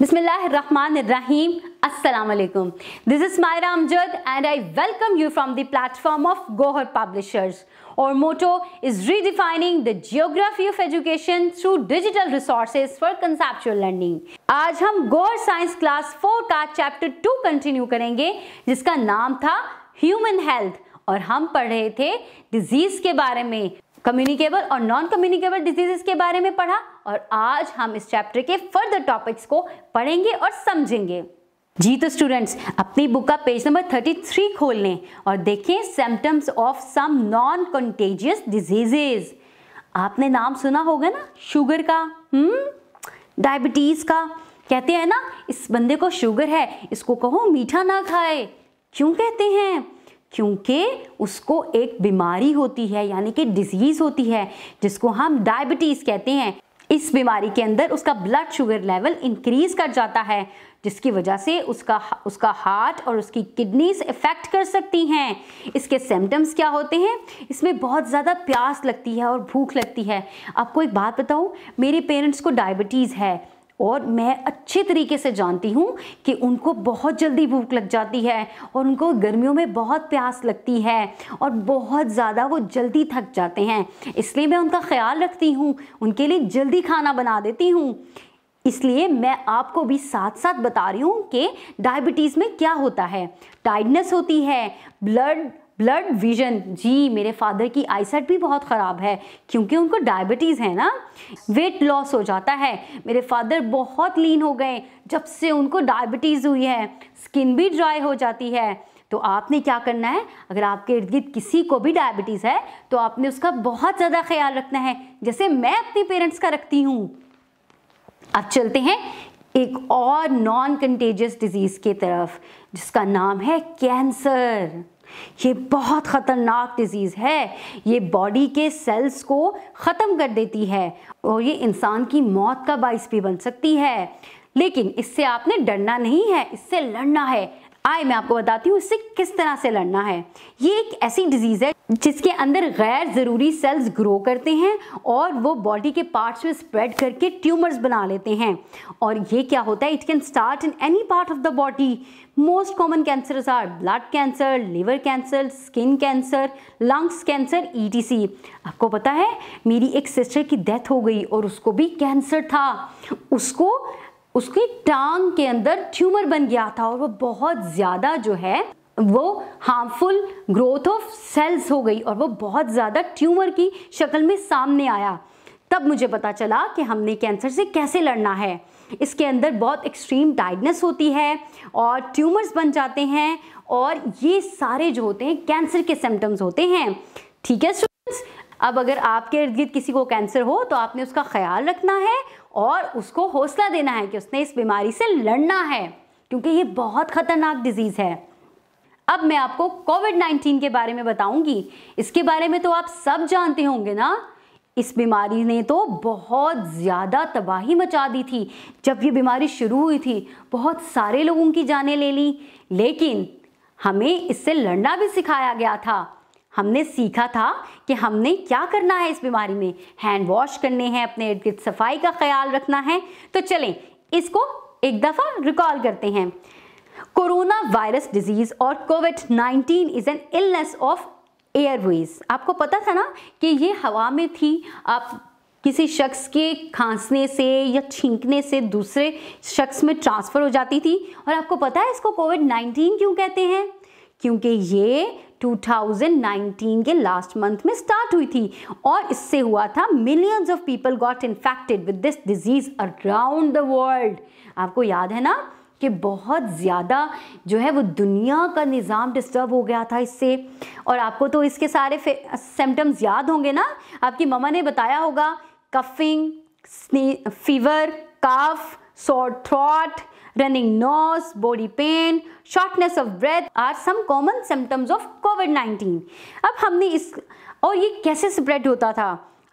बिसमीम असलकम this is my Ram and I welcome you from the platform of Gohar publishers our motto is redefining the geography of education through digital resources for conceptual learning आज हम Gohar science class four का chapter two continue करेंगे जिसका नाम था human health और हम पढ़ रहे थे डिजीज के बारे में कम्युनिकेबल और नॉन कम्युनिकेबल डिजीजेस के बारे में पढ़ा और आज हम इस चैप्टर के फर्दर टॉपिक्स को पढ़ेंगे और समझेंगे जी तो स्टूडेंट्स अपनी बुक का पेज नंबर 33 खोल लें और देखें symptoms of some non contagious diseases आपने नाम सुना होगा ना शुगर का हम्म डायबिटीज़ का कहते हैं ना इस बंदे को शुगर है इसको कहो मीठा ना खाए क्यों कहते हैं क्योंकि उसको एक बीमारी होती है यानी कि डिजीज़ होती है जिसको हम डायबिटीज़ कहते हैं इस बीमारी के अंदर उसका ब्लड शुगर लेवल इंक्रीज कर जाता है जिसकी वजह से उसका उसका हार्ट और उसकी किडनीज इफेक्ट कर सकती हैं इसके सिम्टम्स क्या होते हैं इसमें बहुत ज़्यादा प्यास लगती है और भूख लगती है आपको एक बात बताऊँ मेरे पेरेंट्स को डायबिटीज़ है और मैं अच्छे तरीके से जानती हूँ कि उनको बहुत जल्दी भूख लग जाती है और उनको गर्मियों में बहुत प्यास लगती है और बहुत ज़्यादा वो जल्दी थक जाते हैं इसलिए मैं उनका ख्याल रखती हूँ उनके लिए जल्दी खाना बना देती हूँ इसलिए मैं आपको भी साथ साथ बता रही हूँ कि डायबिटीज़ में क्या होता है टाइडनेस होती है ब्लड ब्लड विजन जी मेरे फादर की आईसेट भी बहुत ख़राब है क्योंकि उनको डायबिटीज़ है ना वेट लॉस हो जाता है मेरे फादर बहुत लीन हो गए जब से उनको डायबिटीज़ हुई है स्किन भी ड्राई हो जाती है तो आपने क्या करना है अगर आपके इर्द गिर्द किसी को भी डायबिटीज़ है तो आपने उसका बहुत ज़्यादा ख्याल रखना है जैसे मैं अपने पेरेंट्स का रखती हूँ अब चलते हैं एक और नॉन कंटेजियस डिजीज़ की तरफ जिसका नाम है कैंसर ये बहुत ख़तरनाक डिज़ीज़ है ये बॉडी के सेल्स को ख़त्म कर देती है और ये इंसान की मौत का बाइस भी बन सकती है लेकिन इससे आपने डरना नहीं है इससे लड़ना है आए मैं आपको बताती हूँ इससे किस तरह से लड़ना है ये एक ऐसी डिजीज़ है जिसके अंदर गैर ज़रूरी सेल्स ग्रो करते हैं और वो बॉडी के पार्ट्स में स्प्रेड करके ट्यूमर्स बना लेते हैं और ये क्या होता है it can start in any part of the body most common cancer are blood cancer liver cancer skin cancer lungs cancer ई आपको पता है मेरी एक सिस्टर की डेथ हो गई और उसको भी कैंसर था उसको उसकी टांग के अंदर ट्यूमर बन गया था और वो बहुत ज़्यादा जो है वो हार्मफुल ग्रोथ ऑफ सेल्स हो गई और वो बहुत ज़्यादा ट्यूमर की शक्ल में सामने आया तब मुझे पता चला कि हमने कैंसर से कैसे लड़ना है इसके अंदर बहुत एक्सट्रीम डाइडनेस होती है और ट्यूमर्स बन जाते हैं और ये सारे जो होते हैं कैंसर के सिम्टम्स होते हैं ठीक है स्टूडेंट्स अब अगर आपके इर्द गिर्द किसी को कैंसर हो तो आपने उसका ख्याल रखना है और उसको हौसला देना है कि उसने इस बीमारी से लड़ना है क्योंकि ये बहुत ख़तरनाक डिजीज़ है अब मैं आपको कोविड नाइन्टीन के बारे में बताऊंगी इसके बारे में तो आप सब जानते होंगे ना इस बीमारी ने तो बहुत ज़्यादा तबाही मचा दी थी जब ये बीमारी शुरू हुई थी बहुत सारे लोगों की जानें ले ली लेकिन हमें इससे लड़ना भी सिखाया गया था हमने सीखा था कि हमने क्या करना है इस बीमारी में हैंड वॉश करने हैं अपने इर्द गिर्द सफाई का ख्याल रखना है तो चलें इसको एक दफ़ा रिकॉल करते हैं कोरोना वायरस डिजीज़ और Covid 19 is an illness of airways आपको पता था ना कि ये हवा में थी आप किसी शख्स के खांसने से या छींकने से दूसरे शख्स में ट्रांसफ़र हो जाती थी और आपको पता है इसको कोविड 19 क्यों कहते हैं क्योंकि ये 2019 के लास्ट मंथ में स्टार्ट हुई थी और इससे हुआ था millions of people got infected with this disease around the world आपको याद है ना कि बहुत ज़्यादा जो है वो दुनिया का निज़ाम डिस्टर्ब हो गया था इससे और आपको तो इसके सारे सिम्टम्स याद होंगे ना आपकी ममा ने बताया होगा coughing fever cough sore throat Running nose, body pain, shortness of breath are some common symptoms of Covid 19 अब हमने इस और ये कैसे स्प्रेड होता था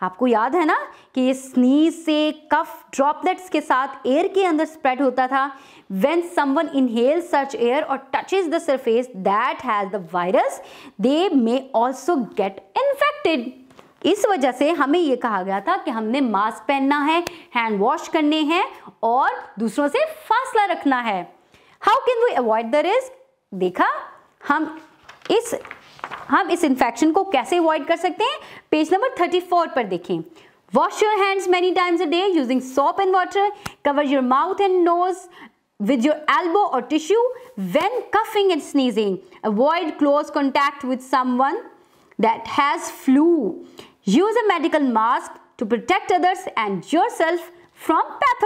आपको याद है ना कि ये स्नीज से कफ ड्रॉपलेट्स के साथ एयर के अंदर स्प्रेड होता था when someone inhale such air और touch is the surface that has the virus they may also get infected इस वजह से हमें ये कहा गया था कि हमने मास्क पहनना है हैंड वॉश करने हैं और दूसरों से फासला रखना है how can we avoid the risk देखा हम इस हम इस इन्फेक्शन को कैसे अवॉइड कर सकते हैं पेज नंबर 34 पर देखें wash your hands many times a day using soap and water cover your mouth and nose with your elbow और tissue when coughing and sneezing avoid close contact with someone that has flu Use a medical mask to protect others and yourself from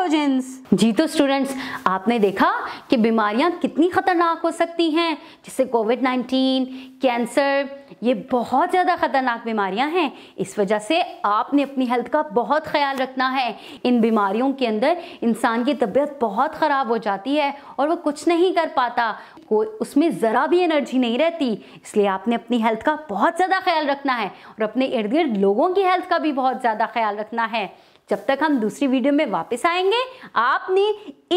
pathogens जी तो students आपने देखा कि बीमारियां कितनी खतरनाक हो सकती हैं जैसे कोविड 19, कैंसर ये बहुत ज़्यादा खतरनाक बीमारियां हैं इस वजह से आपने अपनी हेल्थ का बहुत ख्याल रखना है इन बीमारियों के अंदर इंसान की तबीयत बहुत ख़राब हो जाती है और वो कुछ नहीं कर पाता कोई उसमें ज़रा भी एनर्जी नहीं रहती इसलिए आपने अपनी हेल्थ का बहुत ज़्यादा ख्याल रखना है और अपने इर्द गिर्द लोगों की हेल्थ का भी बहुत ज़्यादा ख्याल रखना है जब तक हम दूसरी वीडियो में वापस आएंगे आपने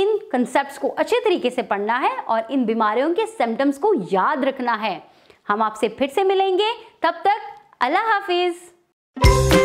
इन कंसेप्ट को अच्छे तरीके से पढ़ना है और इन बीमारियों के सिम्टम्स को याद रखना है हम आपसे फिर से मिलेंगे तब तक अल्लाह हाफिज़